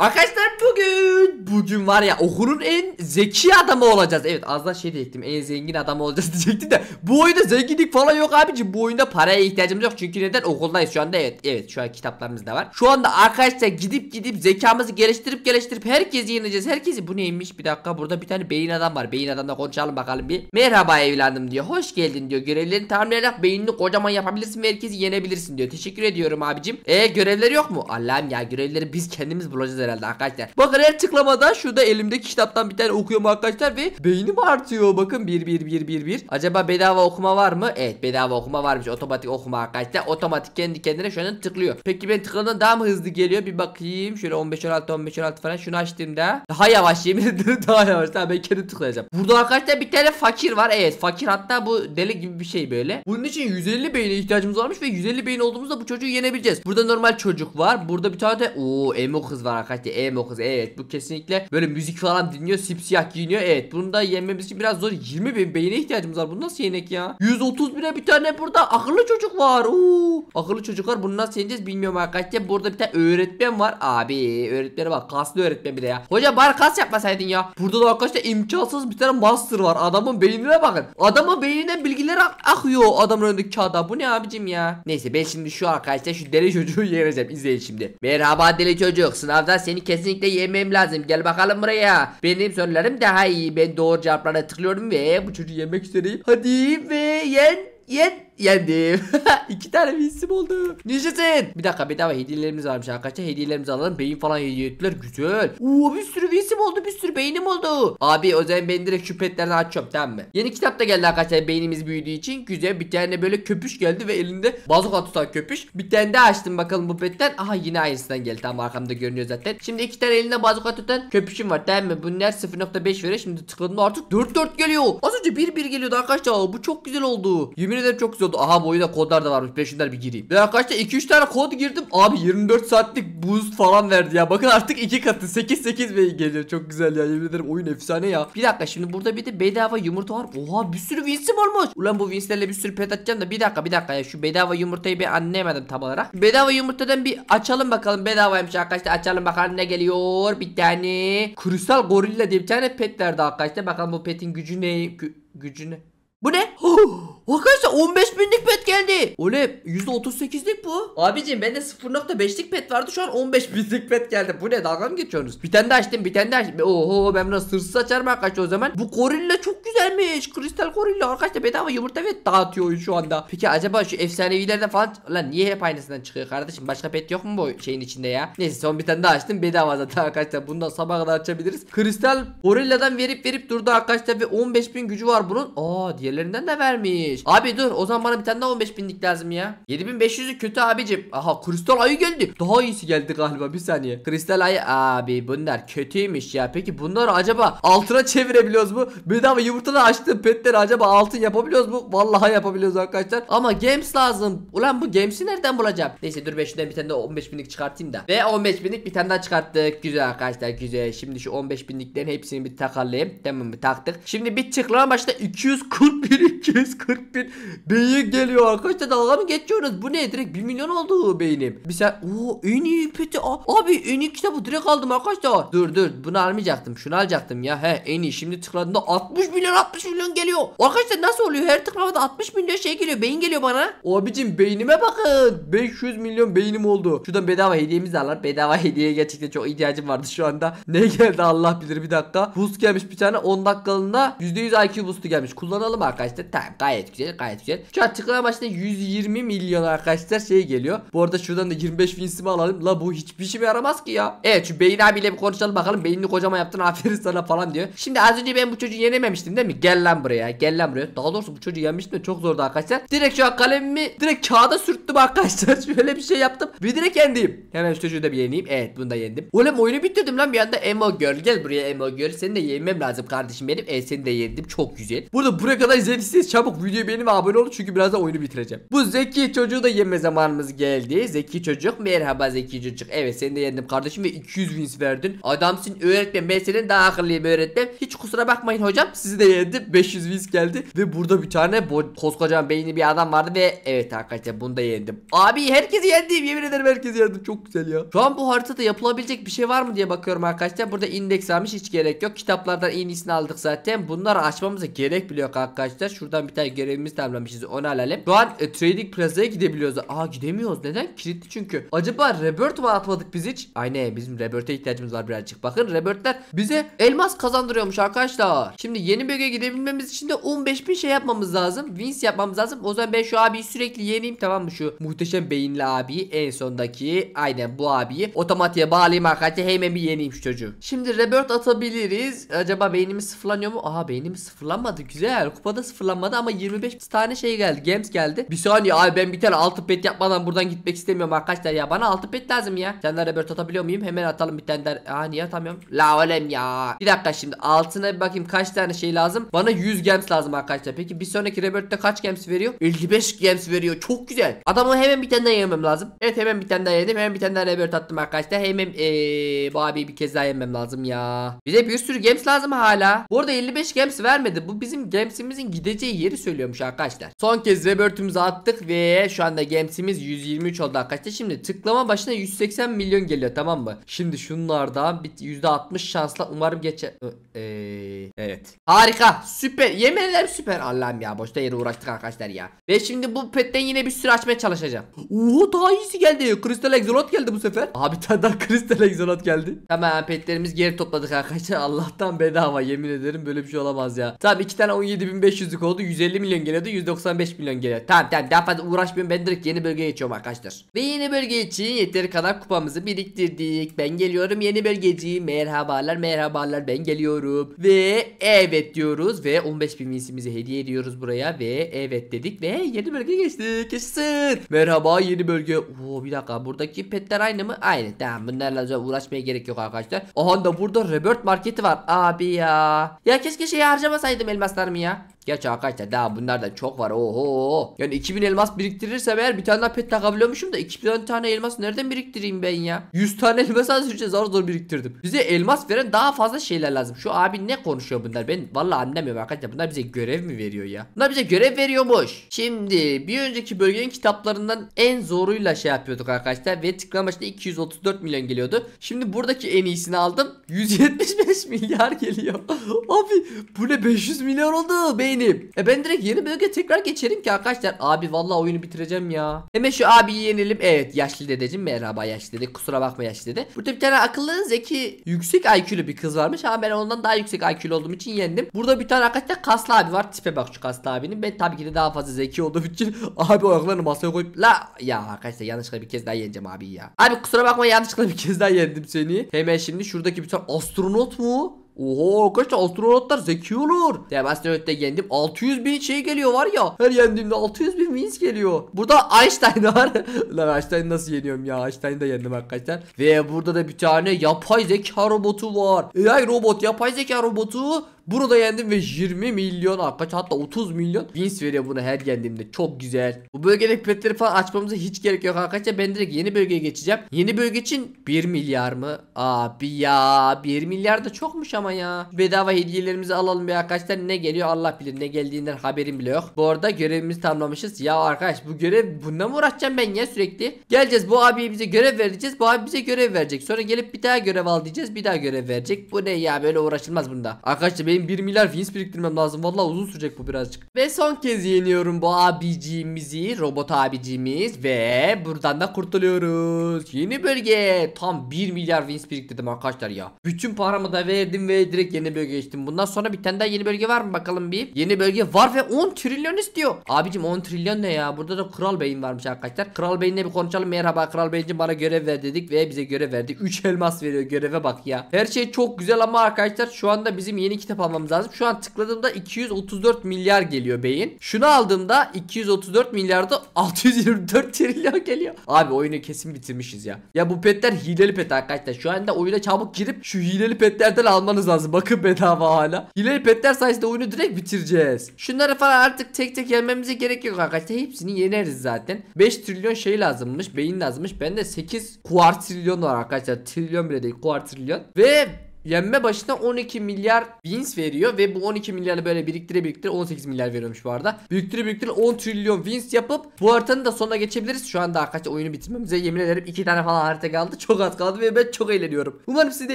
Arkadaşlar bugün bugün var ya okurun en zeki adamı olacağız. Evet az daha şey diyecektim en zengin adamı olacağız diyecektim de bu oyunda zenginlik falan yok abici. Bu oyunda paraya ihtiyacımız yok. Çünkü neden okuldayız şu anda evet. Evet şu an kitaplarımız da var. Şu anda arkadaşlar gidip gidip zekamızı geliştirip geliştirip herkesi yeneceğiz. Herkesi bu neymiş bir dakika burada bir tane beyin adam var. Beyin adamla konuşalım bakalım bir. Merhaba evladım diyor. Hoş geldin diyor. Görevlerini tamamlayarak beynini kocaman yapabilirsin ve herkesi yenebilirsin diyor. Teşekkür ediyorum abicim. E görevleri yok mu? Allah'ım ya görevleri biz kendimiz bulacağız herhalde arkadaşlar. Bakın her tıklama havada şurada elimdeki kitaptan bir tane okuyorum arkadaşlar ve beynim artıyor. Bakın 1 1 1 1 1. Acaba bedava okuma var mı? Evet bedava okuma varmış. Otomatik okuma arkadaşlar. Otomatik kendi kendine şu an tıklıyor. Peki ben tıkladığımda daha mı hızlı geliyor? Bir bakayım. Şöyle 15 16 15 16 falan şunu açtığımda daha yavaş yemin ederim daha yavaş. Tamam ben kendi tıklayacağım. Burada arkadaşlar bir tane fakir var. Evet fakir hatta bu deli gibi bir şey böyle. Bunun için 150 beyne ihtiyacımız varmış ve 150 beyin olduğumuzda bu çocuğu yenebileceğiz. Burada normal çocuk var. Burada bir tane de ooo emo kız var arkadaşlar. Emo kız evet bu kesin kesinlikle böyle müzik falan dinliyor sipsiyah giyiniyor evet bunu da yenmemiz için biraz zor 20 bin beyine ihtiyacımız var Bu nasıl yenek ya 130 bine bir tane burada akıllı çocuk var Uuu. akıllı çocuklar bunu nasıl yeneceğiz bilmiyorum arkadaşlar burada bir tane öğretmen var abi Öğretmeni bak kaslı öğretmen bir de ya hoca bari kas yapmasaydın ya burada da arkadaşlar imkansız bir tane master var adamın beynine bakın adamın beyninden bilgiler ak akıyor adamın önündeki kağıda bu ne abicim ya neyse ben şimdi şu arkadaşlar şu deli çocuğu yeneceğim izleyin şimdi merhaba deli çocuk sınavda seni kesinlikle yemem lazım Gel bakalım buraya. Benim sorularım daha iyi. Ben doğru cevaplara tıklıyorum ve bu çocuğu yemek üzereyim. Hadi ve yen yen Yendim. İki tane bir oldu. Neşesin. Bir dakika bedava hediyelerimiz varmış arkadaşlar. Hediyelerimizi alalım. Beyin falan hediye ettiler. Güzel. Oo bir sürü bir oldu. Bir sürü beynim oldu. Abi o zaman ben direkt şu petlerini açıyorum tamam mı? Yeni kitap da geldi arkadaşlar. Beynimiz büyüdüğü için. Güzel bir tane böyle köpüş geldi ve elinde bazuka tutan köpüş. Bir tane daha açtım bakalım bu petten. Aha yine aynısından geldi. Tamam arkamda görünüyor zaten. Şimdi iki tane elinde bazuka tutan köpüşüm var tamam mı? Bunlar 0.5 veriyor. Şimdi tıkladım artık 4-4 geliyor. Az önce 1-1 geliyordu arkadaşlar. Bu çok güzel oldu. Yemin ederim çok güzel kod. Aha bu oyunda kodlar da varmış. 500'ler bir gireyim. Ya kaçta 2-3 tane kod girdim. Abi 24 saatlik boost falan verdi ya. Bakın artık 2 katı. 8-8 ve geliyor. Çok güzel ya. Yemin ederim oyun efsane ya. Bir dakika şimdi burada bir de bedava yumurta var. Oha bir sürü winsim olmuş. Ulan bu winslerle bir sürü pet atacağım da bir dakika bir dakika ya. Şu bedava yumurtayı bir anlayamadım tam olarak. Bedava yumurtadan bir açalım bakalım. Bedavaymış arkadaşlar. Açalım bakalım ne geliyor. Bir tane. Kristal gorilla diye bir tane pet verdi arkadaşlar. Bakalım bu petin gücü ne? Gü gücü ne? Bu ne? Oh! Arkadaşlar 15 binlik pet geldi. Oley %38'lik bu. Abicim bende 0.5'lik pet vardı şu an 15 binlik pet geldi. Bu ne dalga mı geçiyorsunuz? Bir tane de açtım bir tane de açtım. Oho ben biraz hırsız açarım arkadaşlar o zaman. Bu gorilla çok güzelmiş. Kristal gorilla arkadaşlar bedava yumurta pet dağıtıyor şu anda. Peki acaba şu efsanevilerden falan. Lan niye hep aynısından çıkıyor kardeşim? Başka pet yok mu bu şeyin içinde ya? Neyse son bir tane daha açtım. Bedava zaten arkadaşlar. Bundan sabah kadar açabiliriz. Kristal gorilladan verip verip durdu arkadaşlar. Ve 15 bin gücü var bunun. Aa diğerlerinden de vermiş binmiş. Abi dur o zaman bana bir tane daha 15 binlik lazım ya. 7500'ü kötü abicim. Aha kristal ayı geldi. Daha iyisi geldi galiba bir saniye. Kristal ayı abi bunlar kötüymüş ya. Peki bunları acaba altına çevirebiliyoruz mu? Bedava yumurtadan açtığım petleri acaba altın yapabiliyoruz mu? Vallahi yapabiliyoruz arkadaşlar. Ama gems lazım. Ulan bu gemsi nereden bulacağım? Neyse dur ben bir tane daha 15 binlik çıkartayım da. Ve 15 binlik bir tane daha çıkarttık. Güzel arkadaşlar güzel. Şimdi şu 15 binliklerin hepsini bir takarlayayım. Tamam mı taktık. Şimdi bir çıkla başta 241 240 40 bin beyin geliyor arkadaşlar dalga mı geçiyoruz bu ne direkt 1 milyon oldu beynim bir sen ooo en iyi peti abi en iyi kitabı direkt aldım arkadaşlar dur dur bunu almayacaktım şunu alacaktım ya he en iyi şimdi tıkladığımda 60 milyon 60 milyon geliyor arkadaşlar nasıl oluyor her tıklamada 60 milyon şey geliyor beyin geliyor bana abicim beynime bakın 500 milyon beynim oldu şuradan bedava hediyemiz alır bedava hediye gerçekten çok ihtiyacım vardı şu anda ne geldi Allah bilir bir dakika boost gelmiş bir tane 10 dakikalığında %100 IQ boost'u gelmiş kullanalım arkadaşlar tamam gayet Gayet güzel gayet güzel. Şu açıklama başta 120 milyon arkadaşlar şey geliyor. Bu arada şuradan da 25 bin winsimi alalım. La bu hiçbir şey yaramaz ki ya. Evet şu Beyin abiyle bir konuşalım bakalım. Beynini kocaman yaptın aferin sana falan diyor. Şimdi az önce ben bu çocuğu yenememiştim değil mi? Gel lan buraya gel lan buraya. Daha doğrusu bu çocuğu yenmiştim de çok zordu arkadaşlar. Direkt şu kalemimi direkt kağıda sürttüm arkadaşlar. Şöyle bir şey yaptım. Bir direkt yendim. Hemen şu çocuğu da bir yeneyim. Evet bunu da yendim. Oğlum oyunu bitirdim lan bir anda Emo Girl. Gel buraya Emo Girl. Seni de yenmem lazım kardeşim benim. Evet seni de yendim. Çok güzel. Burada buraya kadar izlediyseniz çabuk video videoyu beğenin ve abone olun çünkü birazdan oyunu bitireceğim. Bu zeki çocuğu da yeme zamanımız geldi. Zeki çocuk merhaba zeki çocuk. Evet seni de yendim kardeşim ve 200 wins verdin. Adamsın öğretmen ben senin daha akıllıyım öğretmen. Hiç kusura bakmayın hocam sizi de yendim. 500 wins geldi ve burada bir tane koskocaman beyni bir adam vardı ve evet arkadaşlar bunu da yendim. Abi herkesi yendim yemin ederim herkesi yendim çok güzel ya. Şu an bu haritada yapılabilecek bir şey var mı diye bakıyorum arkadaşlar. Burada indeks almış hiç gerek yok. Kitaplardan en iyisini aldık zaten. Bunları açmamıza gerek bile yok arkadaşlar. Şuradan bir tane geri görevimizi tamamlamışız. Onu alalım. Şu an e, Trading Plaza'ya gidebiliyoruz. Aa gidemiyoruz. Neden? Kilitli çünkü. Acaba Rebirth mı atmadık biz hiç? Aynen bizim Rebirth'e ihtiyacımız var birazcık. Bakın Rebirth'ler bize elmas kazandırıyormuş arkadaşlar. Şimdi yeni bölgeye gidebilmemiz için de 15 bin şey yapmamız lazım. Wins yapmamız lazım. O zaman ben şu abiyi sürekli yeneyim tamam mı? Şu muhteşem beyinli abiyi en sondaki aynen bu abiyi otomatiğe bağlayayım arkadaşlar. Hemen bir yeneyim şu çocuğu. Şimdi Rebirth atabiliriz. Acaba beynimiz sıfırlanıyor mu? Aha beynimiz sıfırlanmadı. Güzel. Kupada sıfırlanmadı ama 20 25 tane şey geldi. Games geldi. Bir saniye abi ben bir tane altı pet yapmadan buradan gitmek istemiyorum arkadaşlar ya. Bana altı pet lazım ya. Senden Robert atabiliyor muyum? Hemen atalım bir tane der. Aa niye atamıyorum? La olem ya. Bir dakika şimdi altına bir bakayım kaç tane şey lazım. Bana 100 games lazım arkadaşlar. Peki bir sonraki Robert'te kaç games veriyor? 55 games veriyor. Çok güzel. Adamı hemen bir tane daha yemem lazım. Evet hemen bir tane daha yedim. Hemen bir tane daha Robert attım arkadaşlar. Hemen ee, bu abi bir kez daha yemem lazım ya. Bize bir sürü games lazım hala. Bu arada 55 games vermedi. Bu bizim games'imizin gideceği yeri söylüyorum gerekiyormuş arkadaşlar. Son kez revert'ümüzü attık ve şu anda gemsimiz 123 oldu arkadaşlar. Şimdi tıklama başına 180 milyon geliyor tamam mı? Şimdi şunlardan bir %60 şansla umarım geçer. Ee, evet. Harika. Süper. Yemeler süper. Allah'ım ya boşta yere uğraştık arkadaşlar ya. Ve şimdi bu petten yine bir sürü açmaya çalışacağım. Oo daha iyisi geldi. Kristal Exolot geldi bu sefer. Abi bir tane daha Kristal Exolot geldi. Hemen petlerimiz geri topladık arkadaşlar. Allah'tan bedava yemin ederim böyle bir şey olamaz ya. Tamam iki tane 17.500'lük oldu. 150 milyon milyon geliyordu 195 milyon geliyor. Tamam tamam daha fazla uğraşmayın ben direkt yeni bölgeye geçiyorum arkadaşlar. Ve yeni bölge için yeteri kadar kupamızı biriktirdik. Ben geliyorum yeni bölgeci. Merhabalar merhabalar ben geliyorum. Ve evet diyoruz ve 15 bin minsimizi hediye ediyoruz buraya ve evet dedik ve yeni bölge geçtik. Geçsin. Merhaba yeni bölge. Oo bir dakika buradaki petler aynı mı? Aynı tamam bunlarla uğraşmaya gerek yok arkadaşlar. Aha da burada Rebirth marketi var. Abi ya. Ya keşke şey harcamasaydım elmaslarımı ya. Geç arkadaşlar daha bunlardan çok var. Oho. Yani 2000 elmas biriktirirsem eğer bir tane daha pet takabiliyormuşum da 2000 tane elmas nereden biriktireyim ben ya? 100 tane elmas az önce zor zor biriktirdim. Bize elmas veren daha fazla şeyler lazım. Şu abi ne konuşuyor bunlar? Ben vallahi anlamıyorum arkadaşlar. Bunlar bize görev mi veriyor ya? Bunlar bize görev veriyormuş. Şimdi bir önceki bölgenin kitaplarından en zoruyla şey yapıyorduk arkadaşlar ve tıklama başına 234 milyon geliyordu. Şimdi buradaki en iyisini aldım. 175 milyar geliyor. abi bu ne 500 milyar oldu. Be benim. E ben direkt yeni bölge tekrar geçerim ki arkadaşlar. Abi vallahi oyunu bitireceğim ya. Hemen şu abiyi yenelim. Evet yaşlı dedeciğim merhaba yaşlı dede. Kusura bakma yaşlı dede. Burada bir tane akıllı zeki yüksek IQ'lu bir kız varmış ama ben ondan daha yüksek IQ'lu olduğum için yendim. Burada bir tane arkadaşlar kaslı abi var. Tipe bak şu kaslı abinin. Ben tabii ki de daha fazla zeki olduğum için abi ayaklarını masaya koyup la ya arkadaşlar yanlışlıkla bir kez daha yeneceğim abi ya. Abi kusura bakma yanlışlıkla bir kez daha yendim seni. Hemen şimdi şuradaki bir tane astronot mu? Oho, arkadaşlar astronotlar zeki olur. Sebastian'ı yendim. 600 bin şey geliyor var ya. Her yendiğimde 600 bin wins geliyor. Burada Einstein var. Lan Einstein nasıl yeniyorum ya? Einstein'ı da yendim arkadaşlar. Ve burada da bir tane yapay zeka robotu var. AI robot yapay zeka robotu bunu da yendim ve 20 milyon arkadaş hatta 30 milyon wins veriyor buna her yendiğimde. Çok güzel. Bu bölgedeki petleri falan açmamıza hiç gerek yok arkadaşlar. Ben direkt yeni bölgeye geçeceğim. Yeni bölge için 1 milyar mı? Abi ya 1 milyar da çokmuş ama ya. Bedava hediyelerimizi alalım be arkadaşlar. Ne geliyor Allah bilir. Ne geldiğinden haberim bile yok. Bu arada görevimizi tamamlamışız. Ya arkadaş bu görev bununla mı uğraşacağım ben ya sürekli? Geleceğiz bu abiye bize görev vereceğiz. Bu abi bize görev verecek. Sonra gelip bir daha görev al diyeceğiz. Bir daha görev verecek. Bu ne ya böyle uğraşılmaz bunda. Arkadaşlar benim 1 milyar fins biriktirmem lazım. Vallahi uzun sürecek bu birazcık. Ve son kez yeniyorum bu abicimizi. Robot abicimiz. Ve buradan da kurtuluyoruz. Yeni bölge. Tam 1 milyar fins biriktirdim arkadaşlar ya. Bütün paramı da verdim ve direkt yeni bölge geçtim. Bundan sonra bir tane daha yeni bölge var mı bakalım bir. Yeni bölge var ve 10 trilyon istiyor. Abicim 10 trilyon ne ya? Burada da Kral Bey'in varmış arkadaşlar. Kral Bey'inle bir konuşalım. Merhaba Kral beyinci bana görev ver dedik ve bize görev verdi. 3 elmas veriyor göreve bak ya. Her şey çok güzel ama arkadaşlar şu anda bizim yeni kitap almamız lazım. Şu an tıkladığımda 234 milyar geliyor beyin. Şunu aldığımda 234 milyarda 624 trilyon geliyor. Abi oyunu kesin bitirmişiz ya. Ya bu petler hileli pet arkadaşlar. Şu anda oyuna çabuk girip şu hileli petlerden almanız lazım. Bakın bedava hala. Hileli petler sayesinde oyunu direkt bitireceğiz. Şunları falan artık tek tek yenmemize gerek yok arkadaşlar. Hepsini yeneriz zaten. 5 trilyon şey lazımmış. Beyin lazımmış. Bende 8 kuartrilyon var arkadaşlar. Trilyon bile değil kuartrilyon. Ve yenme başına 12 milyar wins veriyor ve bu 12 milyarı böyle biriktire biriktire 18 milyar veriyormuş bu arada. Biriktire biriktire 10 trilyon wins yapıp bu haritanın da sonuna geçebiliriz. Şu an daha kaç oyunu bitirmemize yemin ederim 2 tane falan harita kaldı. Çok az kaldı ve ben çok eğleniyorum. Umarım siz de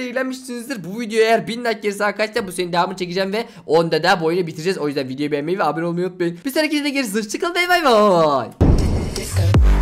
eğlenmişsinizdir. Bu video eğer 1000 like gelirse arkadaşlar bu senin devamını çekeceğim ve onda da bu oyunu bitireceğiz. O yüzden videoyu beğenmeyi ve abone olmayı unutmayın. Bir sonraki videoda görüşürüz. Hoşçakalın. Bay bay bay.